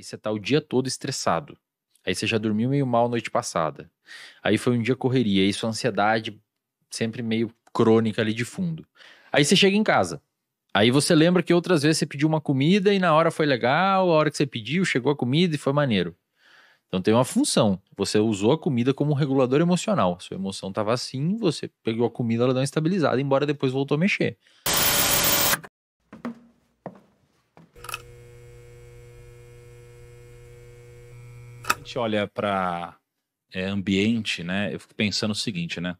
Aí você tá o dia todo estressado. Aí você já dormiu meio mal noite passada. Aí foi um dia correria, aí sua ansiedade sempre meio crônica ali de fundo. Aí você chega em casa. Aí você lembra que outras vezes você pediu uma comida e na hora foi legal, a hora que você pediu, chegou a comida e foi maneiro. Então tem uma função. Você usou a comida como um regulador emocional. Sua emoção estava assim, você pegou a comida, ela deu uma estabilizada, embora depois voltou a mexer. gente olha para é, ambiente, né, eu fico pensando o seguinte, né?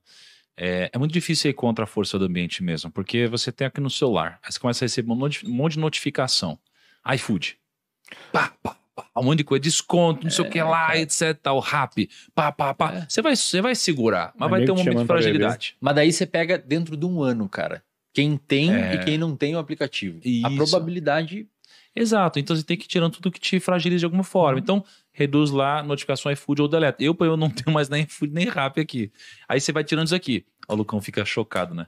É, é, muito difícil ir contra a força do ambiente mesmo, porque você tem aqui no celular, aí você começa a receber um monte, de notificação. iFood. Pá, pá, pá, um monte de coisa, desconto, não sei o que lá, é. é. etc. Tal, rap, pá, pá, pá. É. Você, vai, você vai segurar, mas vai ter um momento de fragilidade. Mas daí você pega dentro de um ano, cara. Quem tem é. e quem não tem o aplicativo. Isso. A probabilidade. Exato, então você tem que ir tirando tudo que te fragiliza de alguma forma. Uhum. Então, reduz lá notificação iFood ou deleta. Eu, eu não tenho mais nem iFood nem Rap aqui. Aí você vai tirando isso aqui. Ó, o Lucão fica chocado, né?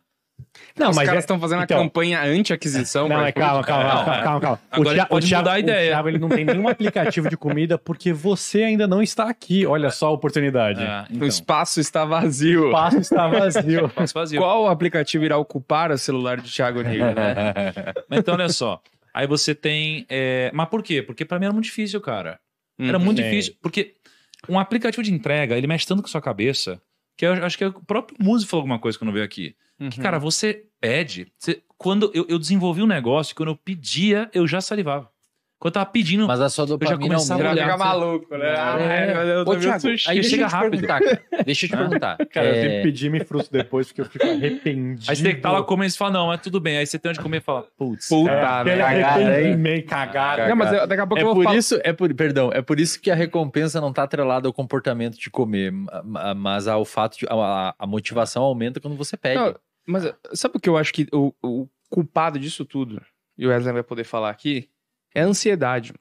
Não, Os mas caras estão é... fazendo então... a campanha anti-aquisição. Não, é, calma, calma, calma, calma, é. calma, calma. Agora o Thiago, pode o Thiago, mudar a ideia. O Thiago, ele não tem nenhum aplicativo de comida porque você ainda não está aqui. Olha só a oportunidade. Ah, então. O espaço está vazio. O espaço está vazio. espaço vazio. Qual aplicativo irá ocupar o celular de Thiago Negro? Né? então, olha só. Aí você tem... É... Mas por quê? Porque para mim era muito difícil, cara. Era muito sim. Uhum. difícil, porque um aplicativo de entrega, ele mexe tanto com a sua cabeça, que eu, acho que é o próprio Muzi falou alguma coisa não veio aqui. Uhum. Que, cara, você pede. Você, quando eu, eu desenvolvi um negócio, quando eu pedia, eu já salivava. Quando eu tava pedindo. Mas a sua dopamina já começava a olhar. fica maluco, né? É. Ah, eu Ô, Thiago, aí chega rápido. Cara. Deixa eu te perguntar. Cara, é... eu tenho que pedir me frustro depois porque eu fico arrependido. Aí você tava lá comendo e fala, não, mas tudo bem. Aí você tem onde comer e fala, putz. Puta, é, né? cagada, Meio cagada. Não, mas daqui a pouco é eu vou por falar... isso, é por, Perdão, é por isso que a recompensa não tá atrelada ao comportamento de comer, mas ao fato de... A, a motivação aumenta quando você pede. Não, mas sabe o que eu acho que o, o culpado disso tudo, e o Wesley vai poder falar aqui, é ansiedade.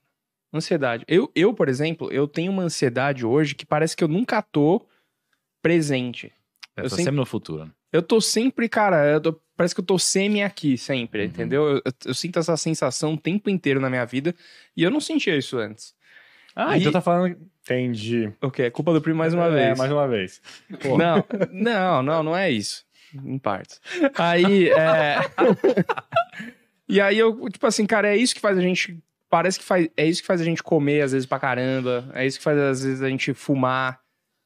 Ansiedade. Eu, eu, por exemplo, eu tenho uma ansiedade hoje que parece que eu nunca tô presente. Eu, eu tô sempre... sempre no futuro. Eu tô sempre, cara, tô... parece que eu tô semi aqui sempre, uhum. entendeu? Eu, eu, eu, sinto essa sensação o tempo inteiro na minha vida e eu não sentia isso antes. Ah, Aí... então tá falando. Entendi. O quê? É culpa do primo mais uma é, vez. É, mais uma vez. Pô. Não, não, não, não é isso. Em parte. Aí, é... E aí eu, tipo assim, cara, é isso que faz a gente. Parece que faz, é isso que faz a gente comer, às vezes, pra caramba. É isso que faz, às vezes, a gente fumar.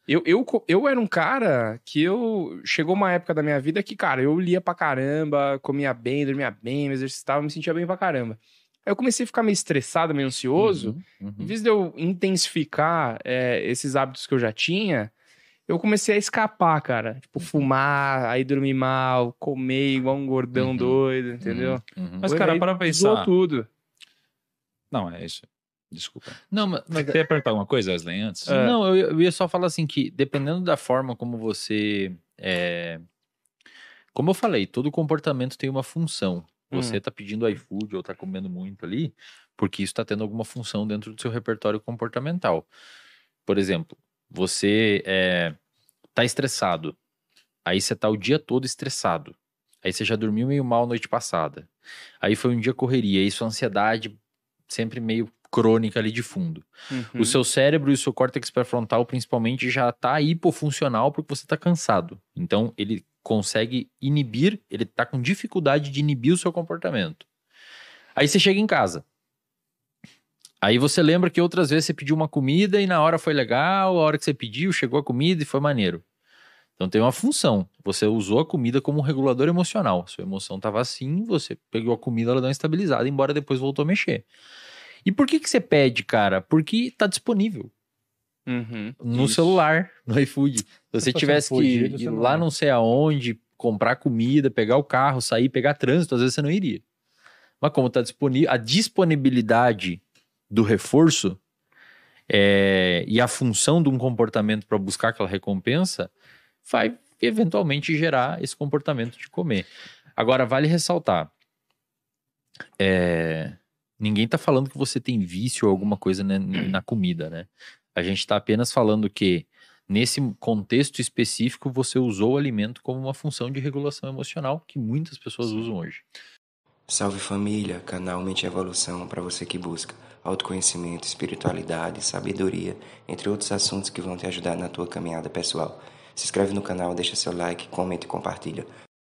Eu, eu, eu era um cara que eu. Chegou uma época da minha vida que, cara, eu lia pra caramba, comia bem, dormia bem, me exercitava, me sentia bem pra caramba. Aí eu comecei a ficar meio estressado, meio ansioso. Uhum, uhum. Em vez de eu intensificar é, esses hábitos que eu já tinha, eu comecei a escapar, cara. Tipo, uhum. fumar, aí dormir mal, comer igual um gordão uhum. doido, entendeu? Uhum. uhum. Mas, cara, para pensar. tudo. Não, é isso. Desculpa. Não, mas. mas... Você ia perguntar alguma coisa, Aslen, antes? É. Não, eu, eu, ia só falar assim que, dependendo da forma como você. É... Como eu falei, todo comportamento tem uma função. Você está hum. Tá pedindo iFood ou está comendo muito ali, porque isso está tendo alguma função dentro do seu repertório comportamental. Por exemplo, você é, tá estressado. Aí você tá o dia todo estressado. Aí você já dormiu meio mal noite passada. Aí foi um dia correria, aí sua ansiedade sempre meio crônica ali de fundo. Uhum. O seu cérebro e o seu córtex pré-frontal, principalmente, já tá hipofuncional porque você tá cansado. Então, ele consegue inibir, ele tá com dificuldade de inibir o seu comportamento. Aí você chega em casa. Aí você lembra que outras vezes você pediu uma comida e na hora foi legal, a hora que você pediu, chegou a comida e foi maneiro. Então tem uma função. Você usou a comida como um regulador emocional. Sua emoção estava assim, você pegou a comida, ela deu uma estabilizada, embora depois voltou a mexer. E por que, que você pede, cara? Porque está disponível. Uhum, no isso. celular, no iFood. Se você tivesse que ir lá não sei aonde, comprar comida, pegar o carro, sair, pegar trânsito, às vezes você não iria. Mas como está disponível, a disponibilidade do reforço é, e a função de um comportamento para buscar aquela recompensa vai eventualmente gerar esse comportamento de comer. Agora, vale ressaltar: é, ninguém está falando que você tem vício ou alguma coisa na, na comida, né? A gente está apenas falando que, nesse contexto específico, você usou o alimento como uma função de regulação emocional que muitas pessoas usam hoje. Salve família, canal Mente Evolução para você que busca autoconhecimento, espiritualidade, sabedoria, entre outros assuntos que vão te ajudar na tua caminhada pessoal. Se inscreve no canal, deixa seu like, comenta e compartilha.